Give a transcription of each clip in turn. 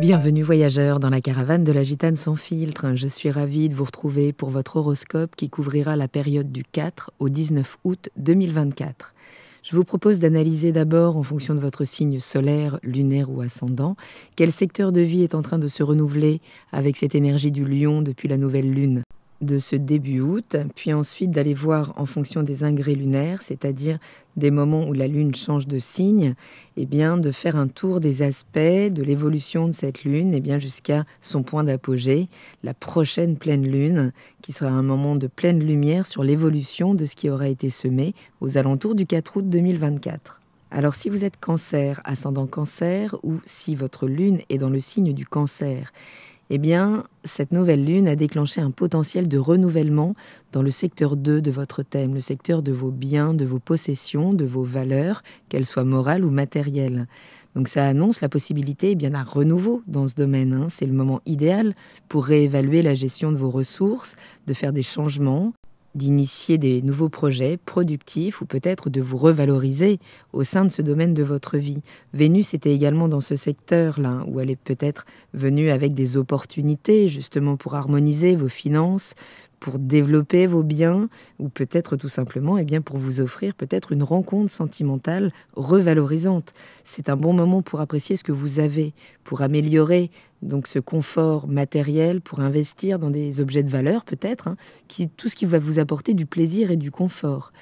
Bienvenue voyageurs dans la caravane de la gitane sans filtre. Je suis ravie de vous retrouver pour votre horoscope qui couvrira la période du 4 au 19 août 2024. Je vous propose d'analyser d'abord, en fonction de votre signe solaire, lunaire ou ascendant, quel secteur de vie est en train de se renouveler avec cette énergie du lion depuis la nouvelle lune de ce début août, puis ensuite d'aller voir en fonction des ingrés lunaires, c'est-à-dire des moments où la Lune change de signe, et eh bien de faire un tour des aspects de l'évolution de cette Lune, et eh bien jusqu'à son point d'apogée, la prochaine pleine Lune, qui sera un moment de pleine lumière sur l'évolution de ce qui aura été semé aux alentours du 4 août 2024. Alors si vous êtes cancer, ascendant cancer, ou si votre Lune est dans le signe du cancer, eh bien, cette nouvelle lune a déclenché un potentiel de renouvellement dans le secteur 2 de votre thème, le secteur de vos biens, de vos possessions, de vos valeurs, qu'elles soient morales ou matérielles. Donc ça annonce la possibilité eh bien d'un renouveau dans ce domaine. Hein. C'est le moment idéal pour réévaluer la gestion de vos ressources, de faire des changements, d'initier des nouveaux projets productifs ou peut-être de vous revaloriser au sein de ce domaine de votre vie. Vénus était également dans ce secteur-là, où elle est peut-être venue avec des opportunités justement pour harmoniser vos finances, pour développer vos biens ou peut-être tout simplement et eh bien, pour vous offrir peut-être une rencontre sentimentale revalorisante. C'est un bon moment pour apprécier ce que vous avez, pour améliorer donc ce confort matériel, pour investir dans des objets de valeur peut-être, hein, qui, tout ce qui va vous apporter du plaisir et du confort.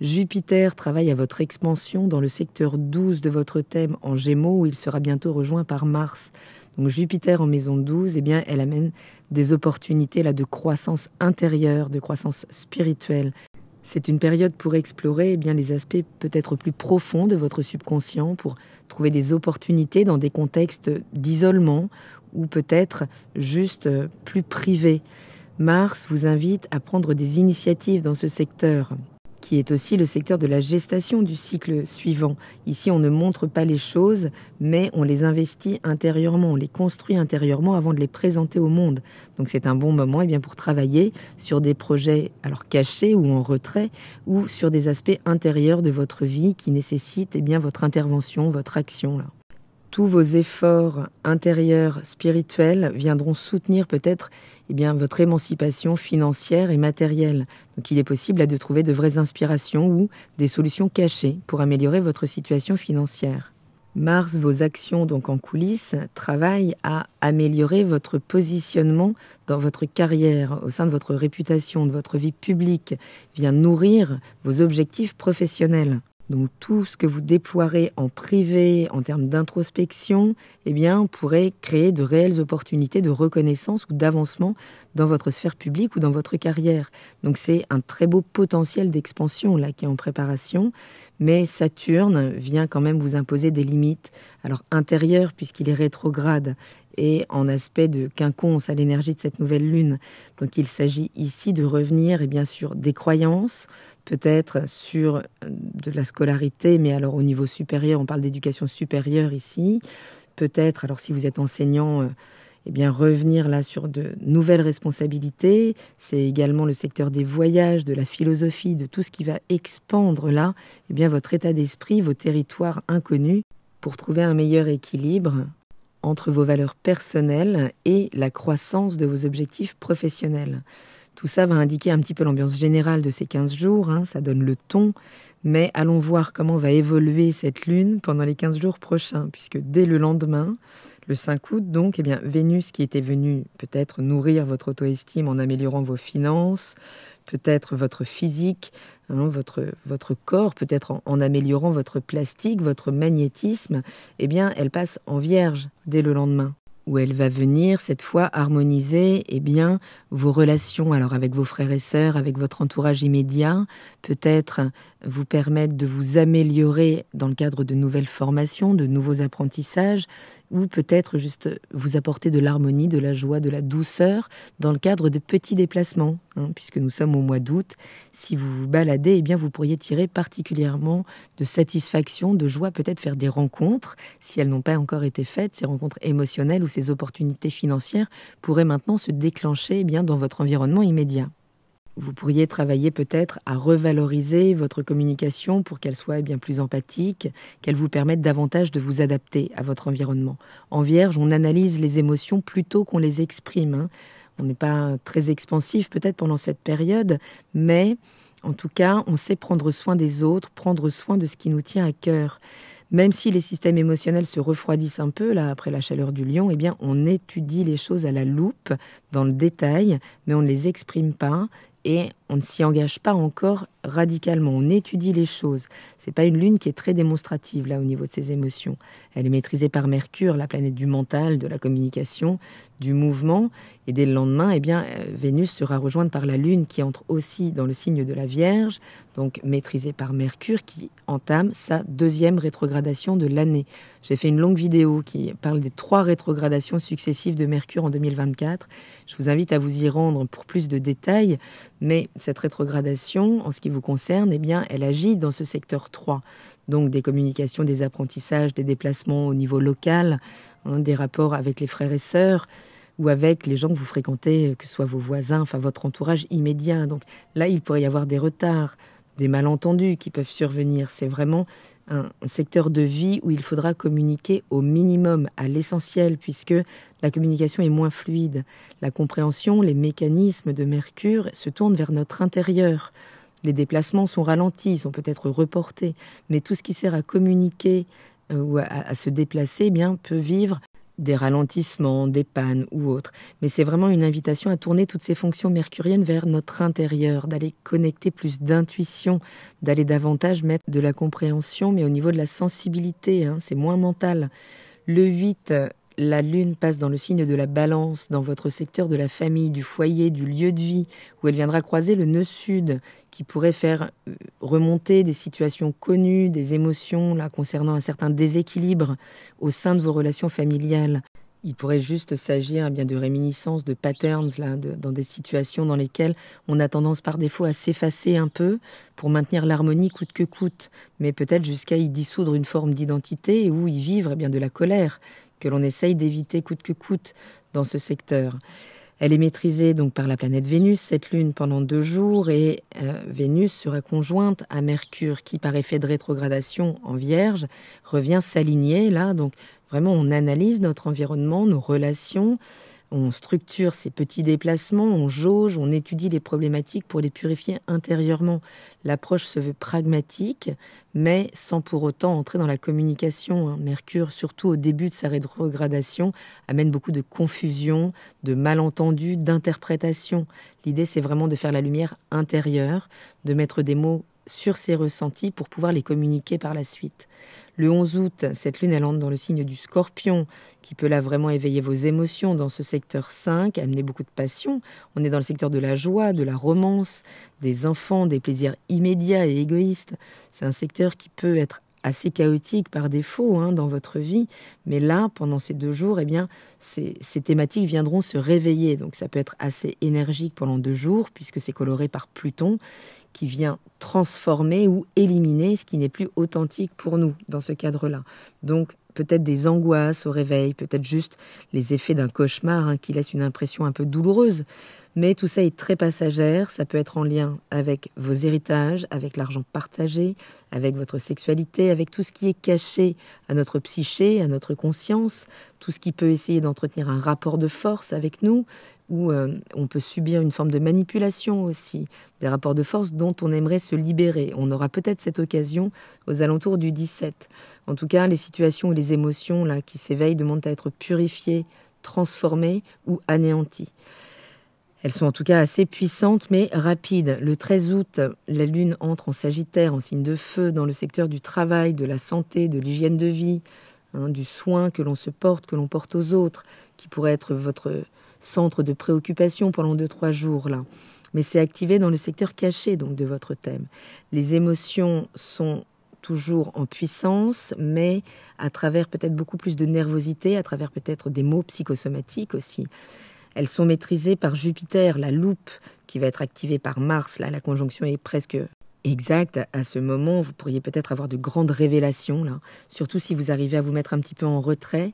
Jupiter travaille à votre expansion dans le secteur 12 de votre thème en Gémeaux où il sera bientôt rejoint par Mars. Donc Jupiter en maison 12, eh bien, elle amène des opportunités là de croissance intérieure, de croissance spirituelle. C'est une période pour explorer eh bien, les aspects peut-être plus profonds de votre subconscient, pour trouver des opportunités dans des contextes d'isolement ou peut-être juste euh, plus privés. Mars vous invite à prendre des initiatives dans ce secteur, qui est aussi le secteur de la gestation du cycle suivant. Ici, on ne montre pas les choses, mais on les investit intérieurement, on les construit intérieurement avant de les présenter au monde. Donc c'est un bon moment eh bien, pour travailler sur des projets alors cachés ou en retrait, ou sur des aspects intérieurs de votre vie qui nécessitent eh bien, votre intervention, votre action. Là tous vos efforts intérieurs spirituels viendront soutenir peut-être eh bien votre émancipation financière et matérielle. Donc il est possible de trouver de vraies inspirations ou des solutions cachées pour améliorer votre situation financière. Mars, vos actions donc en coulisses, travaillent à améliorer votre positionnement dans votre carrière, au sein de votre réputation, de votre vie publique, vient nourrir vos objectifs professionnels. Donc tout ce que vous déploierez en privé en termes d'introspection, eh bien, pourrait créer de réelles opportunités de reconnaissance ou d'avancement dans votre sphère publique ou dans votre carrière. Donc c'est un très beau potentiel d'expansion là qui est en préparation, mais Saturne vient quand même vous imposer des limites, alors intérieures puisqu'il est rétrograde et en aspect de quinconce à l'énergie de cette nouvelle lune. Donc il s'agit ici de revenir et bien sûr des croyances, peut-être sur euh, de la scolarité, mais alors au niveau supérieur, on parle d'éducation supérieure ici. Peut-être, alors si vous êtes enseignant, euh, eh bien revenir là sur de nouvelles responsabilités. C'est également le secteur des voyages, de la philosophie, de tout ce qui va expandre là, eh bien votre état d'esprit, vos territoires inconnus, pour trouver un meilleur équilibre entre vos valeurs personnelles et la croissance de vos objectifs professionnels. Tout ça va indiquer un petit peu l'ambiance générale de ces 15 jours, hein, ça donne le ton, mais allons voir comment va évoluer cette lune pendant les 15 jours prochains, puisque dès le lendemain, le 5 août donc, et eh bien, Vénus qui était venue peut-être nourrir votre auto-estime en améliorant vos finances, peut-être votre physique, Hein, votre, votre corps, peut-être en, améliorant votre plastique, votre magnétisme, eh bien, elle passe en vierge dès le lendemain où elle va venir cette fois harmoniser eh bien vos relations alors avec vos frères et sœurs, avec votre entourage immédiat, peut-être vous permettre de vous améliorer dans le cadre de nouvelles formations, de nouveaux apprentissages ou peut-être juste vous apporter de l'harmonie, de la joie, de la douceur dans le cadre de petits déplacements. Hein, puisque nous sommes au mois d'août, si vous vous baladez, eh bien vous pourriez tirer particulièrement de satisfaction, de joie, peut-être faire des rencontres, si elles n'ont pas encore été faites, ces rencontres émotionnelles ou ces opportunités financières pourraient maintenant se déclencher eh bien dans votre environnement immédiat. Vous pourriez travailler peut-être à revaloriser votre communication pour qu'elle soit eh bien plus empathique, qu'elle vous permette davantage de vous adapter à votre environnement. En Vierge, on analyse les émotions plutôt qu'on les exprime. Hein. On n'est pas très expansif peut-être pendant cette période, mais en tout cas, on sait prendre soin des autres, prendre soin de ce qui nous tient à cœur. Même si les systèmes émotionnels se refroidissent un peu là après la chaleur du lion, eh bien on étudie les choses à la loupe, dans le détail, mais on ne les exprime pas et on ne s'y engage pas encore radicalement. On étudie les choses. Ce n'est pas une lune qui est très démonstrative là au niveau de ses émotions. Elle est maîtrisée par Mercure, la planète du mental, de la communication, du mouvement. Et dès le lendemain, eh bien, euh, Vénus sera rejointe par la lune qui entre aussi dans le signe de la Vierge, donc maîtrisée par Mercure, qui entame sa deuxième rétrogradation de l'année. J'ai fait une longue vidéo qui parle des trois rétrogradations successives de Mercure en 2024. Je vous invite à vous y rendre pour plus de détails. Mais cette rétrogradation, en ce qui vous concerne, eh bien, elle agit dans ce secteur 3. Donc des communications, des apprentissages, des déplacements au niveau local, hein, des rapports avec les frères et sœurs ou avec les gens que vous fréquentez, que ce soit vos voisins, enfin votre entourage immédiat. Donc là, il pourrait y avoir des retards, des malentendus qui peuvent survenir. C'est vraiment un secteur de vie où il faudra communiquer au minimum, à l'essentiel, puisque la communication est moins fluide. La compréhension, les mécanismes de Mercure se tournent vers notre intérieur. Les déplacements sont ralentis, sont peut-être reportés, mais tout ce qui sert à communiquer euh, ou à, se déplacer eh bien peut vivre des ralentissements, des pannes ou autres. Mais c'est vraiment une invitation à tourner toutes ces fonctions mercuriennes vers notre intérieur, d'aller connecter plus d'intuition, d'aller davantage mettre de la compréhension, mais au niveau de la sensibilité, hein, c'est moins mental. Le 8 la lune passe dans le signe de la balance, dans votre secteur de la famille, du foyer, du lieu de vie, où elle viendra croiser le nœud sud, qui pourrait faire euh, remonter des situations connues, des émotions, là, concernant un certain déséquilibre au sein de vos relations familiales. Il pourrait juste s'agir eh bien de réminiscences, de patterns, dans des situations dans lesquelles on a tendance par défaut à s'effacer un peu pour maintenir l'harmonie coûte que coûte, mais peut-être jusqu'à y dissoudre une forme d'identité ou y vivre eh bien de la colère, que l'on essaye d'éviter coûte que coûte dans ce secteur. Elle est maîtrisée donc par la planète Vénus, cette lune pendant deux jours, et euh, Vénus sera conjointe à Mercure, qui par effet de rétrogradation en Vierge revient s'aligner là. Donc vraiment, on analyse notre environnement, nos relations, on structure ces petits déplacements, on jauge, on étudie les problématiques pour les purifier intérieurement. L'approche se veut pragmatique, mais sans pour autant entrer dans la communication. Hein. Mercure, surtout au début de sa rétrogradation, amène beaucoup de confusion, de malentendus, d'interprétations. L'idée, c'est vraiment de faire la lumière intérieure, de mettre des mots sur ses ressentis pour pouvoir les communiquer par la suite. Le 11 août, cette lune, elle entre dans le signe du scorpion, qui peut là vraiment éveiller vos émotions dans ce secteur 5, amener beaucoup de passion. On est dans le secteur de la joie, de la romance, des enfants, des plaisirs immédiats et égoïstes. C'est un secteur qui peut être assez chaotique par défaut hein, dans votre vie, mais là, pendant ces deux jours, eh bien, ces, thématiques viendront se réveiller. Donc ça peut être assez énergique pendant deux jours, puisque c'est coloré par Pluton, qui vient transformer ou éliminer ce qui n'est plus authentique pour nous dans ce cadre-là. Donc peut-être des angoisses au réveil, peut-être juste les effets d'un cauchemar hein, qui laisse une impression un peu douloureuse. Mais tout ça est très passagère, ça peut être en lien avec vos héritages, avec l'argent partagé, avec votre sexualité, avec tout ce qui est caché à notre psyché, à notre conscience, tout ce qui peut essayer d'entretenir un rapport de force avec nous, où euh, on peut subir une forme de manipulation aussi, des rapports de force dont on aimerait se libérer. On aura peut-être cette occasion aux alentours du 17. En tout cas, les situations et les émotions là qui s'éveillent demandent à être purifiées, transformées ou anéanties. Elles sont en tout cas assez puissantes mais rapides. Le 13 août, la Lune entre en Sagittaire en signe de feu dans le secteur du travail, de la santé, de l'hygiène de vie, hein, du soin que l'on se porte, que l'on porte aux autres, qui pourrait être votre centre de préoccupation pendant 2 trois jours là. Mais c'est activé dans le secteur caché donc de votre thème. Les émotions sont toujours en puissance, mais à travers peut-être beaucoup plus de nervosité, à travers peut-être des mots psychosomatiques aussi. Elles sont maîtrisées par Jupiter, la loupe, qui va être activée par Mars. Là, la conjonction est presque exacte à ce moment. Vous pourriez peut-être avoir de grandes révélations, là. surtout si vous arrivez à vous mettre un petit peu en retrait.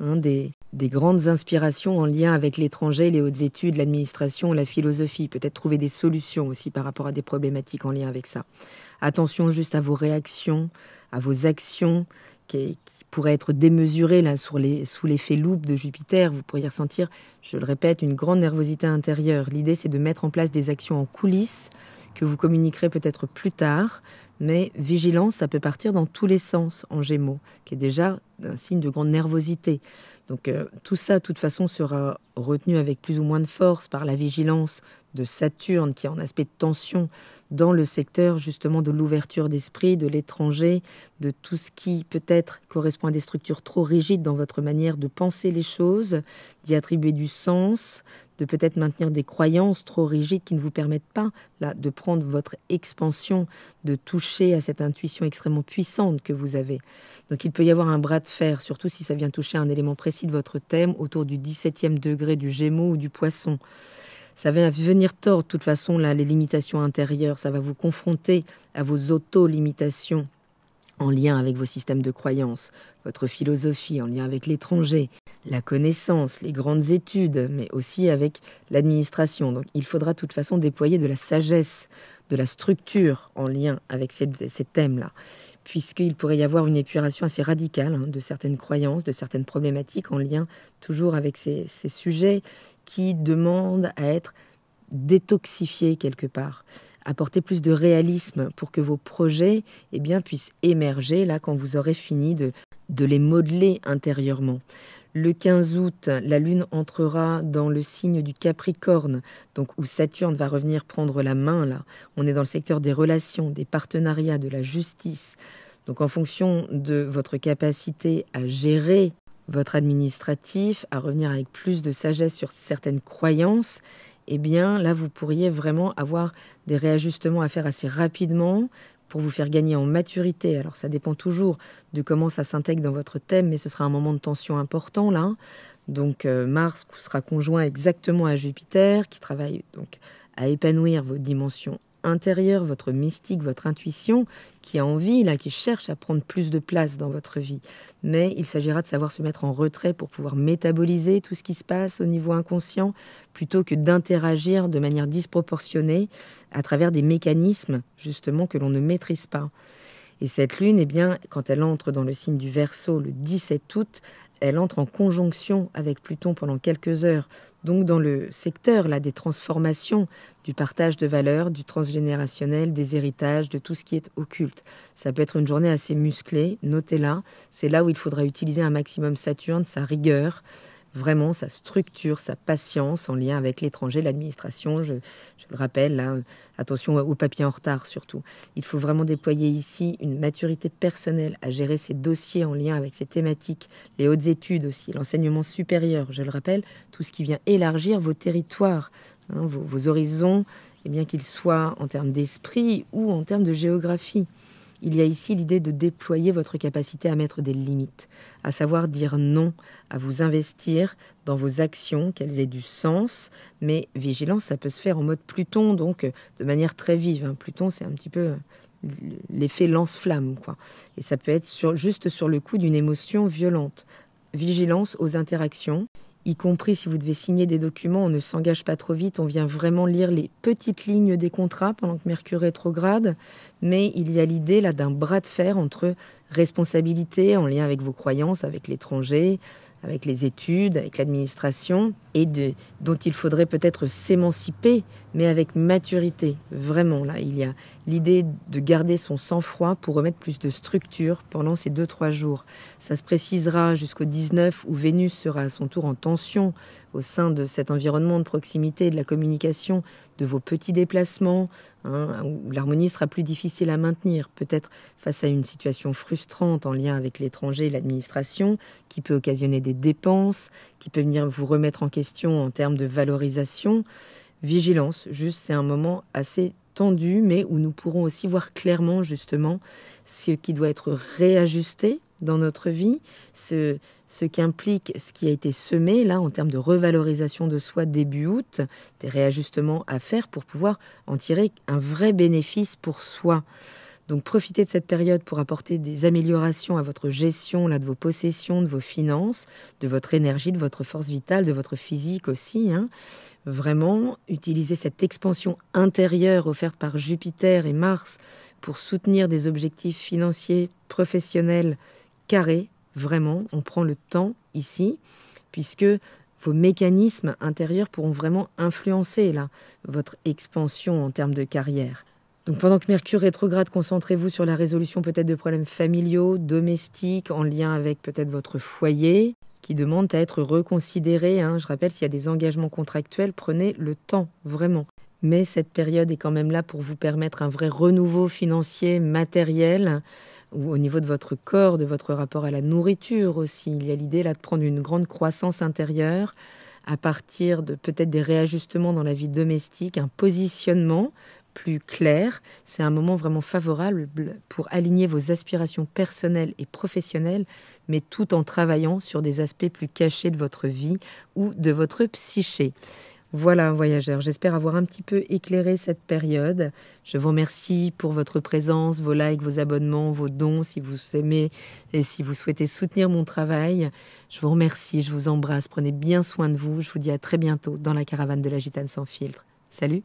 Hein, des grandes inspirations en lien avec l'étranger, les hautes études, l'administration, la philosophie, peut-être trouver des solutions aussi par rapport à des problématiques en lien avec ça. Attention juste à vos réactions, à vos actions qui, pourrait être démesurée là, sur les, sous l'effet loupe de Jupiter. Vous pourriez ressentir, je le répète, une grande nervosité intérieure. L'idée, c'est de mettre en place des actions en coulisses que vous communiquerez peut-être plus tard, mais vigilance, ça peut partir dans tous les sens en gémeaux, qui est déjà un signe de grande nervosité. Donc euh, tout ça, de toute façon, sera retenu avec plus ou moins de force par la vigilance de Saturne qui est en aspect de tension dans le secteur justement de l'ouverture d'esprit, de l'étranger, de tout ce qui peut-être correspond à des structures trop rigides dans votre manière de penser les choses, d'y attribuer du sens, de peut-être maintenir des croyances trop rigides qui ne vous permettent pas là de prendre votre expansion, de toucher à cette intuition extrêmement puissante que vous avez. Donc il peut y avoir un bras de fer, surtout si ça vient toucher un élément précis de votre thème autour du 17e degré du Gémeaux ou du Poisson. Ça va venir tort, de toute façon, là, les limitations intérieures. Ça va vous confronter à vos auto-limitations en lien avec vos systèmes de croyances, votre philosophie en lien avec l'étranger, la connaissance, les grandes études, mais aussi avec l'administration. Donc il faudra de toute façon déployer de la sagesse, de la structure en lien avec ces thèmes-là puisqu'il pourrait y avoir une épuration assez radicale hein, de certaines croyances, de certaines problématiques en lien toujours avec ces, sujets qui demandent à être détoxifiés quelque part apporter plus de réalisme pour que vos projets eh bien, puissent émerger là quand vous aurez fini de les modeler intérieurement. Le 15 août, la Lune entrera dans le signe du Capricorne, donc où Saturne va revenir prendre la main là. On est dans le secteur des relations, des partenariats, de la justice. Donc en fonction de votre capacité à gérer votre administratif, à revenir avec plus de sagesse sur certaines croyances, eh bien là vous pourriez vraiment avoir des réajustements à faire assez rapidement pour vous faire gagner en maturité. Alors ça dépend toujours de comment ça s'intègre dans votre thème, mais ce sera un moment de tension important là. Donc euh, Mars sera conjoint exactement à Jupiter, qui travaille donc à épanouir vos dimensions intérieur, votre mystique, votre intuition, qui a envie, là, qui cherche à prendre plus de place dans votre vie. Mais il s'agira de savoir se mettre en retrait pour pouvoir métaboliser tout ce qui se passe au niveau inconscient, plutôt que d'interagir de manière disproportionnée à travers des mécanismes, justement, que l'on ne maîtrise pas. Et cette lune, eh bien, quand elle entre dans le signe du Verseau le 17 août, elle entre en conjonction avec Pluton pendant quelques heures donc dans le secteur là des transformations, du partage de valeurs, du transgénérationnel, des héritages, de tout ce qui est occulte. Ça peut être une journée assez musclée, notez-la, c'est là où il faudra utiliser un maximum Saturne, sa rigueur, vraiment sa structure, sa patience en lien avec l'étranger, l'administration. Je, le rappelle, là, euh, attention aux papiers en retard surtout. Il faut vraiment déployer ici une maturité personnelle à gérer ces dossiers en lien avec ces thématiques, les hautes études aussi, l'enseignement supérieur, je le rappelle, tout ce qui vient élargir vos territoires, hein, vos, horizons, et eh bien qu'ils soient en termes d'esprit ou en termes de géographie. Il y a ici l'idée de déployer votre capacité à mettre des limites, à savoir dire non, à vous investir dans vos actions, qu'elles aient du sens, mais vigilance, ça peut se faire en mode Pluton, donc de manière très vive. Hein. Pluton, c'est un petit peu euh, l'effet lance-flamme, quoi. Et ça peut être juste sur le coup d'une émotion violente. Vigilance aux interactions y compris si vous devez signer des documents, on ne s'engage pas trop vite, on vient vraiment lire les petites lignes des contrats pendant que Mercure rétrograde, mais il y a l'idée là d'un bras de fer entre responsabilité en lien avec vos croyances, avec l'étranger, avec les études, avec l'administration, et dont il faudrait peut-être s'émanciper, mais avec maturité. Vraiment, là, il y a l'idée de garder son sang-froid pour remettre plus de structure pendant ces 2 trois jours. Ça se précisera jusqu'au 19 où Vénus sera à son tour en tension au sein de cet environnement de proximité et de la communication de vos petits déplacements, hein, où l'harmonie sera plus difficile à maintenir, peut-être face à une situation frustrante en lien avec l'étranger et l'administration, qui peut occasionner des dépenses, qui peut venir vous remettre en question en termes de valorisation. Vigilance, juste, c'est un moment assez tendu, mais où nous pourrons aussi voir clairement justement ce qui doit être réajusté dans notre vie, ce, ce qu'implique ce qui a été semé là en termes de revalorisation de soi début août, des réajustements à faire pour pouvoir en tirer un vrai bénéfice pour soi. Donc profitez de cette période pour apporter des améliorations à votre gestion là, de vos possessions, de vos finances, de votre énergie, de votre force vitale, de votre physique aussi. Hein. Vraiment, utilisez cette expansion intérieure offerte par Jupiter et Mars pour soutenir des objectifs financiers, professionnels, carré, vraiment. On prend le temps ici, puisque vos mécanismes intérieurs pourront vraiment influencer là votre expansion en termes de carrière. Donc pendant que Mercure rétrograde, concentrez-vous sur la résolution peut-être de problèmes familiaux, domestiques, en lien avec peut-être votre foyer, qui demande à être reconsidéré. Hein. Je rappelle, s'il y a des engagements contractuels, prenez le temps, vraiment. Mais cette période est quand même là pour vous permettre un vrai renouveau financier, matériel, ou au niveau de votre corps, de votre rapport à la nourriture aussi. Il y a l'idée là de prendre une grande croissance intérieure à partir de peut-être des réajustements dans la vie domestique, un positionnement plus clair. C'est un moment vraiment favorable pour aligner vos aspirations personnelles et professionnelles, mais tout en travaillant sur des aspects plus cachés de votre vie ou de votre psyché. Voilà, voyageurs, j'espère avoir un petit peu éclairé cette période. Je vous remercie pour votre présence, vos likes, vos abonnements, vos dons, si vous aimez et si vous souhaitez soutenir mon travail. Je vous remercie, je vous embrasse, prenez bien soin de vous. Je vous dis à très bientôt dans la caravane de la gitane sans filtre. Salut